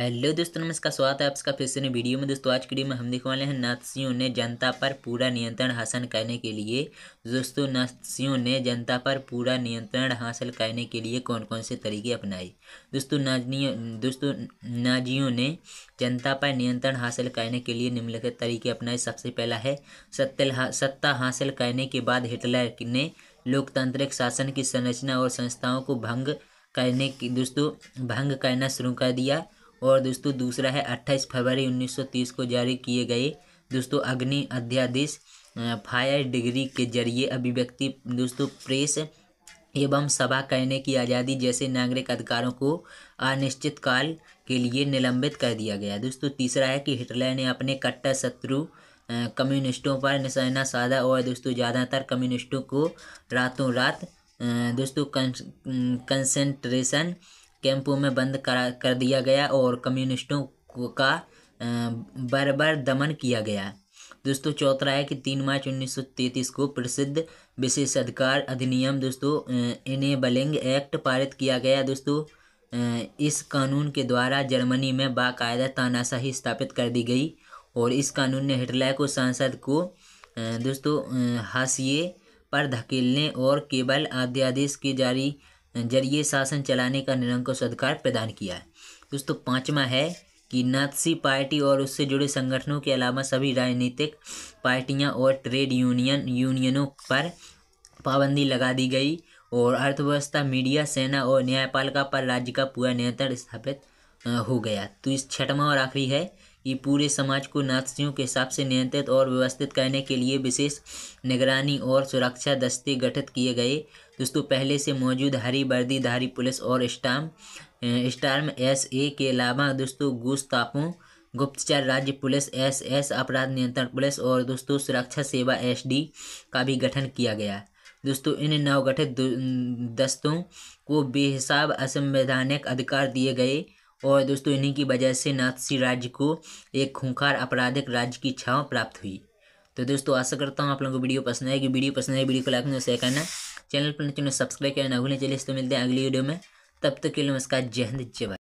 hello दोस्तों नमस्कार स्वागत है आपका फिर से नए वीडियो में दोस्तों आज की वीडियो में हम देखने वाले हैं नाथसियों ने जनता पर पूरा नियंत्रण हासिल करने के लिए दोस्तों नाथसियों ने जनता पर पूरा नियंत्रण हासिल करने के लिए कौन कौन से तरीके अपनाए दोस्तों नाजनियों दोस्तों नाजियों ने जनता पर नियंत्रण हासिल करने के लिए निम्नलिखित तरीके अपनाए सबसे पहला है सत्य सत्ता हासिल करने के बाद हिटलर ने लोकतांत्रिक शासन की संरचना और संस्थाओं को भंग करने की दोस्तों भंग करना शुरू कर दिया और दोस्तों दूसरा है 28 फरवरी 1930 को जारी किए गए दोस्तों अग्नि अध्यादेश फायर डिग्री के जरिए अभिव्यक्ति दोस्तों प्रेस एवं सभा करने की आज़ादी जैसे नागरिक अधिकारों को अनिश्चित काल के लिए निलंबित कर दिया गया दोस्तों तीसरा है कि हिटलर ने अपने कट्टर शत्रु कम्युनिस्टों पर निशाना साधा और दोस्तों ज़्यादातर कम्युनिस्टों को रातों रात दोस्तों कंसेंट्रेशन कैंपों में बंद करा कर दिया गया और कम्युनिस्टों का बरबर दमन किया गया दोस्तों चौथा है कि तीन मार्च 1933 को प्रसिद्ध विशेष अधिकार अधिनियम दोस्तों इनेबलिंग एक्ट पारित किया गया दोस्तों इस कानून के द्वारा जर्मनी में बाकायदा तानाशाही स्थापित कर दी गई और इस कानून ने हिटलर को संसद को दोस्तों हाशिए पर धकेलने और केवल अध्यादेश के जारी जरिए शासन चलाने का निरंकुश अधिकार प्रदान किया है दोस्तों पाँचवा है कि नाथसी पार्टी और उससे जुड़े संगठनों के अलावा सभी राजनीतिक पार्टियां और ट्रेड यूनियन यूनियनों पर पाबंदी लगा दी गई और अर्थव्यवस्था मीडिया सेना और न्यायपालिका पर राज्य का पूरा नियंत्रण स्थापित हो गया तो इस छठवा और आखिरी है कि पूरे समाज को नाथियों के हिसाब से नियंत्रित और व्यवस्थित करने के लिए विशेष निगरानी और सुरक्षा दस्ते गठित किए गए दोस्तों पहले से मौजूद हरी वर्दीधारी पुलिस और स्टाम स्टार्म एस ए के अलावा दोस्तों गुस्तापों गुप्तचर राज्य पुलिस एस एस अपराध नियंत्रण पुलिस और दोस्तों सुरक्षा सेवा एस डी का भी गठन किया गया दोस्तों इन नवगठित दस्तों को बेहिसाब असंवैधानिक अधिकार दिए गए और दोस्तों इन्हीं की वजह से नाथसी राज्य को एक खूंखार आपराधिक राज्य की छाव प्राप्त हुई तो दोस्तों आशा करता हूँ आप लोगों को वीडियो पसंद आएगी वीडियो पसंद आए वीडियो को लाइक शेयर करना चैनल पर चैनल सब्सक्राइब करना भूलें चलिए तो मिलते हैं अगली वीडियो में तब तक के लिए नमस्कार जय हिंद जय भारत